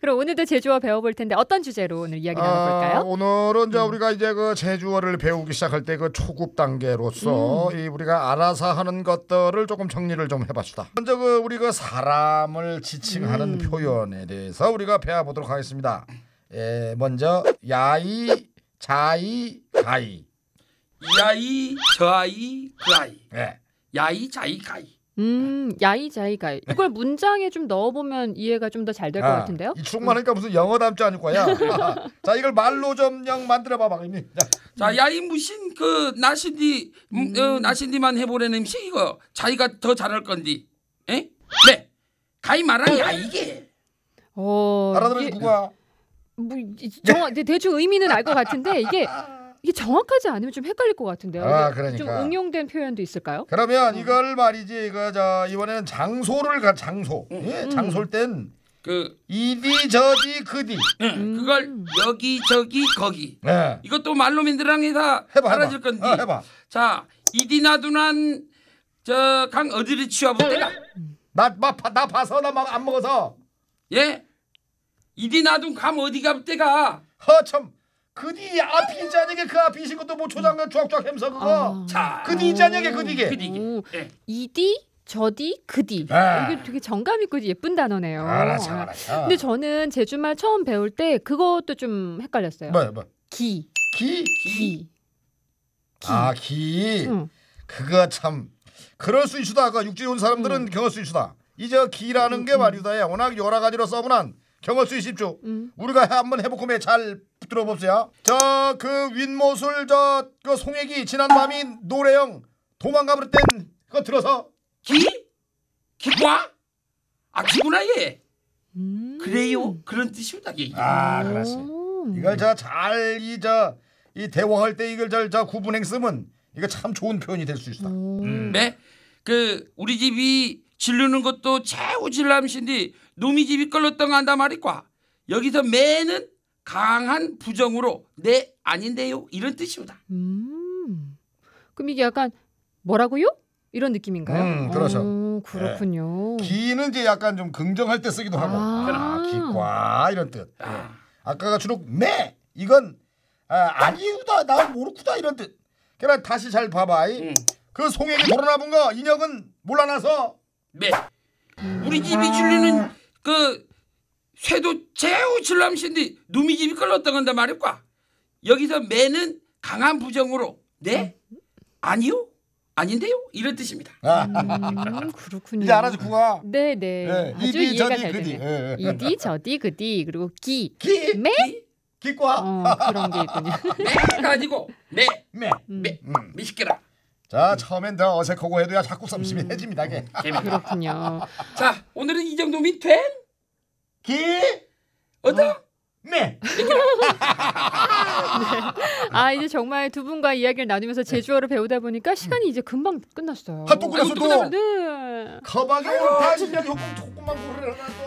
그럼 오늘도 제주어 배워볼 텐데 어떤 주제로 오늘 이야기 나눠볼까요? 아, 오늘은 저 음. 우리가 이제 그 제주어를 배우기 시작할 때 그 초급 단계로서 음. 이 우리가 알아서 하는 것들을 조금 정리를 좀 해봤시다. 먼저 그 우리 그 사람을 지칭하는 음. 표현에 대해서 우리가 배워보도록 하겠습니다. 예, 먼저 야이, 자이, 가이. 야이저 아이, 그 아이. 네. 예. 야이, 자이, 가이. 음, 야이, 자이, 가이. 이걸 문장에 좀 넣어보면 이해가 좀 더 잘 될것 아, 같은데요? 이 충만하니까 무슨 영어 담지 않을 거야. 자, 이걸 말로 점령 만들어봐, 박님. 자. 자, 야이 무신 그 나신디, 음, 어, 음. 나신디만 해보려는 시 이거 자기가 더 잘할 건디. 에? 네. 가이 말한 야이게. 어. 알아들은 누가? 뭐 정확 대충 의미는 알 것 같은데 이게 이게 정확하지 않으면 좀 헷갈릴 것 같은데요. 아, 그러니까. 좀 응용된 표현도 있을까요? 그러면 어. 이걸 말이지 그저 이번에는 장소를 가 장소. 음. 예? 음. 장소일 땐그 이디 저디 그디. 예, 음. 그걸 여기 저기 거기. 네. 이것도 말로 민들랑이 다 해봐, 질 건데. 어, 해봐. 자 이디나 두난 저강 어디를 치워볼까? 나막나 봐서 나막안 먹어서. 예? 이디 나둔 감 어디 가볼 가 허참 그디 앞이 자녀게 그 앞이 신 것도 못 뭐 초장가 쫙쫙 햄서 그거. 아. 자, 그디 자녀게 그디게. 그디게. 예. 이디 저디 그디 아. 이게 되게 정감 있고 예쁜 단어네요. 알았어, 알았어. 근데 저는 제주말 처음 배울 때 그것도 좀 헷갈렸어요. 뭐, 뭐. 기. 기. 기. 아 기. 그거 참 그럴 수 있다. 아 육지 온 사람들은 응. 경험수 있다. 이제 기라는 응, 게말이다 워낙 여러 가지로 써보한 경험수 있십죠. 우리가 한번 해보고 매잘 들어보세다저그 윗모술 저 그 송혜기 지난 밤이 노래형 도망가 버렸 땐 그거 들어서 기? 기과? 아 기구나 얘. 음. 그래요? 그런 뜻입다 얘. 아 그렇지. 음. 이걸 저잘이저이 대화할 때 이걸 저저 구분행쓰면 이거 참 좋은 표현이 될 수 있다. 음. 음. 네. 그 우리 집이 질르는 것도 최우 질남신디 놈이 집이 걸렸던 간다 말이과. 여기서 매는 강한 부정으로 네 아닌데요 이런 뜻입니다. 음, 그럼 이게 약간 뭐라고요? 이런 느낌인가요? 음, 그렇죠. 오, 그렇군요. 네. 기는 이제 약간 좀 긍정할 때 쓰기도 하고 아, 그 기과 이런 뜻. 아. 예. 아까가 주로 네 이건 아, 아니우다 나 모르구다 이런 뜻. 그러 다시 잘 봐봐. 음. 그 송에게 돌아나본 거 인혁은 몰라나서 네. 우리 입이 줄리는 그 쇠도 제우 질람신디 누미 집이 끌렀던 건데 말입과 여기서 매는 강한 부정으로 네 음. 아니요 아닌데요 이런 뜻입니다. 아. 음, 그렇군요. 이제 알아죠 구가. 네네. 네. 네, 아주 이해가잘되네 예, 예. 이디 저디 그디 그리고 기. 기. 매. 기? 과 어, 그런 게 있군요. 매 가지고 매. 매. 매. 음. 음. 미식게라. 자 처음엔 더 어색하고 해도야 자꾸 섭심해집니다. 음. 그렇군요. 자 오늘은 이 정도면 된. 기 어떤 어, 네. 아 이제 정말 두 분과 이야기를 나누면서 네. 제주어를 배우다 보니까 시간이 이제 금방 끝났어요. 아, 또 끝났어 네. 가방에 다실력 조금만 고르라.